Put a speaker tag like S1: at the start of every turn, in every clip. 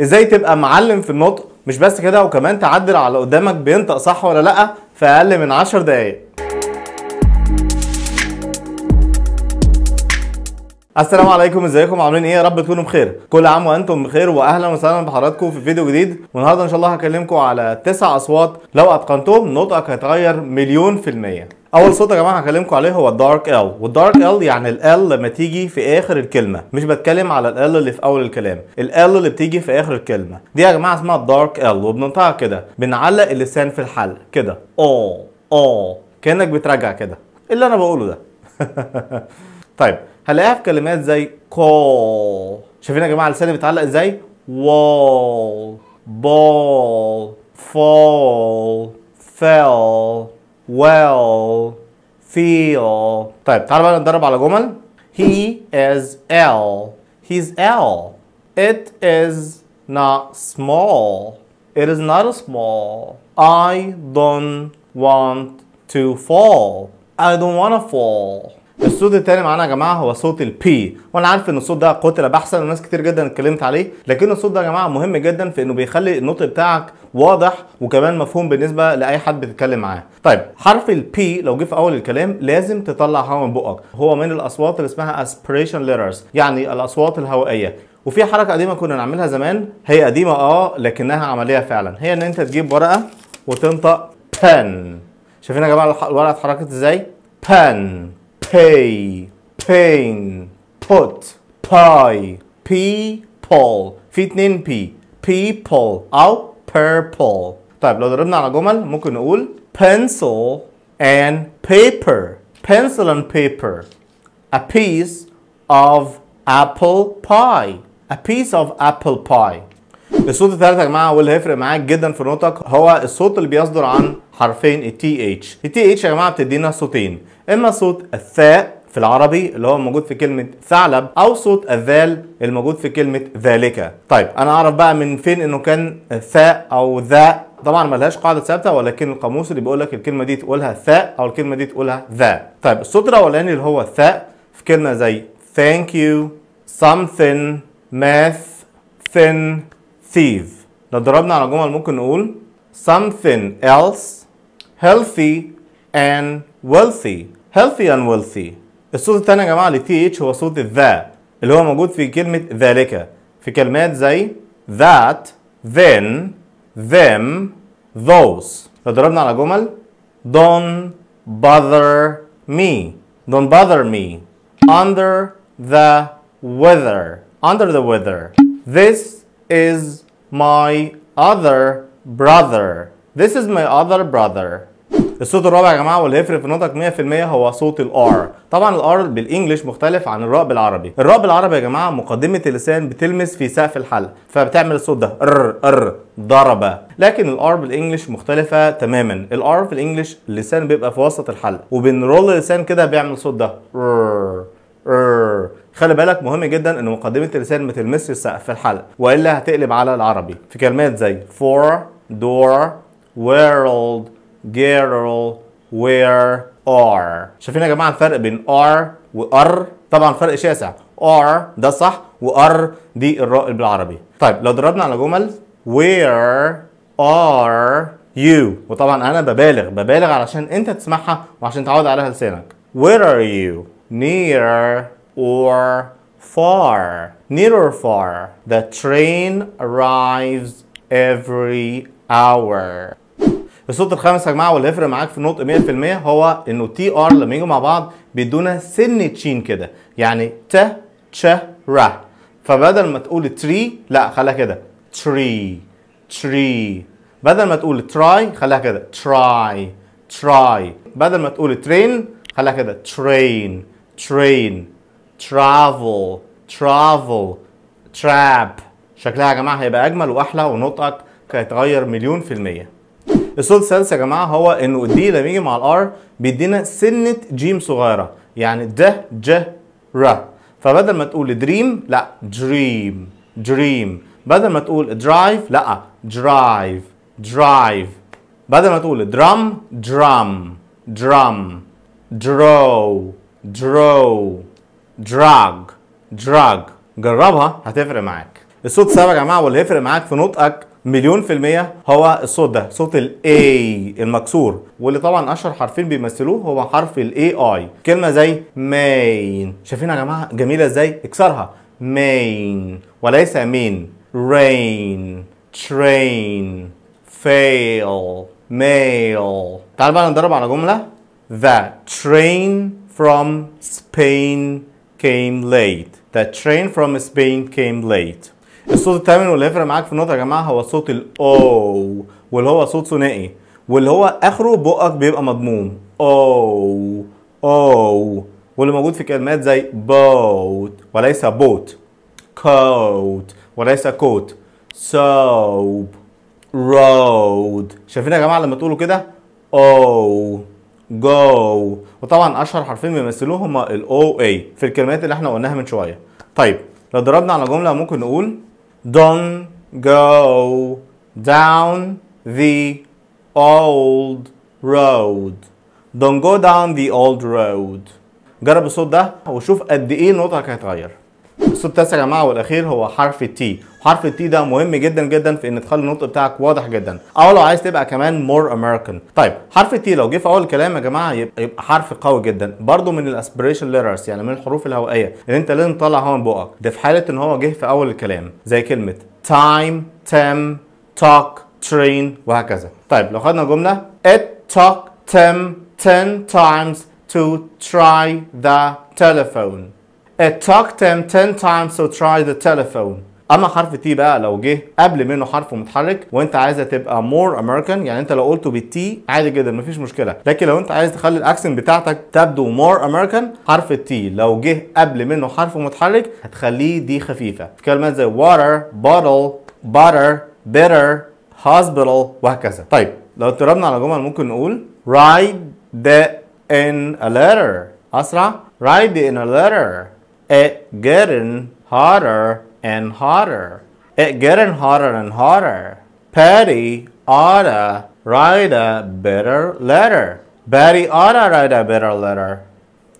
S1: ازاي تبقى معلم في النطق مش بس كده وكمان تعدل على قدامك بينطق صح ولا لا في اقل من 10 دقايق السلام عليكم ازيكم عاملين ايه يا رب تكونوا بخير كل عام وانتم بخير واهلا وسهلا بحضراتكم في فيديو جديد والنهارده ان شاء الله هكلمكم على تسع اصوات لو اتقنتهم نطقك هيتغير مليون في الميه اول صوت يا جماعه هكلمكم عليه هو الدارك ال والدارك ال يعني ال لما تيجي في اخر الكلمه مش بتكلم على ال اللي في اول الكلام ال اللي بتيجي في اخر الكلمه دي يا جماعه اسمها الدارك ال وبننطقها كده بنعلق اللسان في الحلق كده او او كانك بتراجع كده اللي انا بقوله ده طيب هلاقيها في كلمات زي كول شايفين يا جماعه لساني بيتعلق ازاي وول بول فول فيل well, feel. طيب تعال بقى نتدرب على جمل. He is ill. He's ill. It is not small. It is not small. I don't want to fall. I don't want to fall. الصوت التاني معانا يا جماعه هو صوت البي وانا عارف ان الصوت ده قتل بحثا وناس كتير جدا اتكلمت عليه لكن الصوت ده يا جماعه مهم جدا في انه بيخلي النطق بتاعك واضح وكمان مفهوم بالنسبه لاي حد بتتكلم معاه طيب حرف البي لو جه في اول الكلام لازم تطلع هواء من بقك هو من الاصوات اللي اسمها aspiration letters يعني الاصوات الهوائيه وفي حركه قديمه كنا نعملها زمان هي قديمه اه لكنها عمليه فعلا هي ان انت تجيب ورقه وتنطق بان شايفين يا جماعه الورقه اتحركت ازاي بان pay, pain, put, pie, people, في p people Out. purple طيب لو ضربنا على جمل ممكن نقول pencil and paper pencil and paper a piece of apple pie a piece of apple pie الصوت الثالث يا جماعه واللي هيفرق معاك جدا في نوتك هو الصوت اللي بيصدر عن حرفين التي اتش التي اتش يا جماعه بتدينا صوتين اما صوت الثاء في العربي اللي هو موجود في كلمة ثعلب أو صوت الذال الموجود في كلمة ذلك طيب أنا أعرف بقى من فين إنه كان ثاء أو ذا طبعا ملهاش قاعدة ثابتة ولكن القاموس اللي بيقول لك الكلمة دي تقولها ثاء أو الكلمة دي تقولها ذا طيب الصوت الأولاني اللي هو الثاء في كلمة زي thank you something math thin thief لو ضربنا على جمل ممكن نقول something else healthy and wealthy healthy and wealthy الصوت الثاني يا جماعه اللي تي اتش هو صوت ذا اللي هو موجود في كلمه ذلك في كلمات زي that then them those لو ضربنا على جمل don't bother me don't bother me under the weather under the weather this is my other brother this is my other brother الصوت الرابع يا جماعه واللي هيفرق في نطق 100% هو صوت الار طبعا الار بالانجلش مختلف عن الراء بالعربي الراء بالعربي يا جماعه مقدمه اللسان بتلمس في سقف الحلق فبتعمل الصوت ده ار ار ضربه لكن الار بالانجلش مختلفه تماما الار في الانجلش اللسان بيبقى في وسط الحلق وبنرول اللسان كده بيعمل الصوت ده ار ار خلي بالك مهم جدا ان مقدمه اللسان ما تلمسش سقف الحلق والا هتقلب على العربي في كلمات زي for door world girl where are شايفين يا جماعه الفرق بين are وار طبعا فرق شاسع are ده صح وار دي الراء بالعربي طيب لو ضربنا على جمل where are you وطبعا انا ببالغ ببالغ علشان انت تسمعها وعشان تعود عليها لسانك where are you near or far near or far the train arrives every hour الصوت الخامس يا جماعه واللي هيفرق معاك في النطق 100% هو انه تي ار لما يجوا مع بعض بيدونا سن تشين كده يعني ت تش را فبدل ما تقول تري لا خليها كده تري تري بدل ما تقول تراي خليها كده تراي تراي بدل ما تقول ترين خليها كده ترين ترين ترافل ترافل تراب شكلها يا جماعه هيبقى اجمل واحلى ونطقك هيتغير مليون في الميه الصوت الثالث يا جماعه هو انه الدي لما يجي مع الار بيدينا سنه جيم صغيره يعني د ج ر فبدل ما تقول دريم لا دريم دريم بدل ما تقول درايف لا درايف درايف بدل ما تقول درام درام درام درو درو دراج دراج جربها هتفرق معاك الصوت سبع يا جماعه واللي هيفرق معاك في نطقك مليون في المية هو الصوت ده صوت الـ A المكسور واللي طبعا اشهر حرفين بيمثلوه هو حرف الـ AI كلمة زي مين شايفين يا جماعة جميلة ازاي اكسرها مين وليس مين rain train fail mail تعال بقى ندرب على جملة The train from Spain came late The train from Spain came late الصوت الثامن واللي هيفرق معاك في النقطه يا جماعه هو صوت الاو واللي هو صوت ثنائي واللي هو اخره بقك بيبقى مضموم او او واللي موجود في كلمات زي بوت وليس بوت كوت وليس كوت سوب رود شايفين يا جماعه لما تقولوا كده او جو وطبعا اشهر حرفين بيمثلوه هما الاو اي في الكلمات اللي احنا قلناها من شويه طيب لو ضربنا على جمله ممكن نقول Don't go down the old road. Don't go down the old road. جرب الصوت ده وشوف قد ايه نوتك هيتغير. الصوت التاسع يا جماعه والاخير هو حرف التي حرف التي ده مهم جدا جدا في ان تخلي النطق بتاعك واضح جدا او لو عايز تبقى كمان مور امريكان طيب حرف التي لو جه في اول الكلام يا جماعه يبقى, يبقى حرف قوي جدا برده من الاسبريشن ليترز يعني من الحروف الهوائيه اللي انت لازم تطلع هوا من بقك ده في حاله ان هو جه في اول الكلام زي كلمه تايم تم توك ترين وهكذا طيب لو خدنا جمله ات توك تم 10 تايمز تو تراي ذا تليفون Attack them 10 times so try the telephone اما حرف تي بقى لو جه قبل منه حرف متحرك وانت عايز تبقى مور امريكان يعني انت لو قلته بالتي عادي جدا مفيش مشكله لكن لو انت عايز تخلي الاكسنت بتاعتك تبدو مور امريكان حرف التي لو جه قبل منه حرف متحرك هتخليه دي خفيفه في كلمات زي water bottle butter bitter hospital وهكذا طيب لو اضطربنا على جمل ممكن نقول write the in a letter اسرع write the in a letter It getting harder and harder. It getting harder and harder. Patty oughta write a better letter. Patty oughta write a better letter.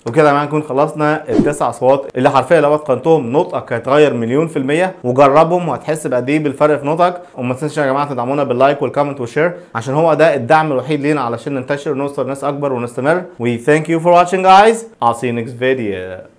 S1: وكده يا جماعه نكون خلصنا التسع اصوات اللي حرفيا لو اتقنتهم نطقك هيتغير مليون في الميه وجربهم وهتحس بقد ايه بالفرق في نطقك وما تنساش يا جماعه تدعمونا باللايك والكومنت والشير عشان هو ده الدعم الوحيد لينا علشان ننتشر ونوصل لناس اكبر ونستمر وي ثانك يو فور واتشنج جايز I'll see you next video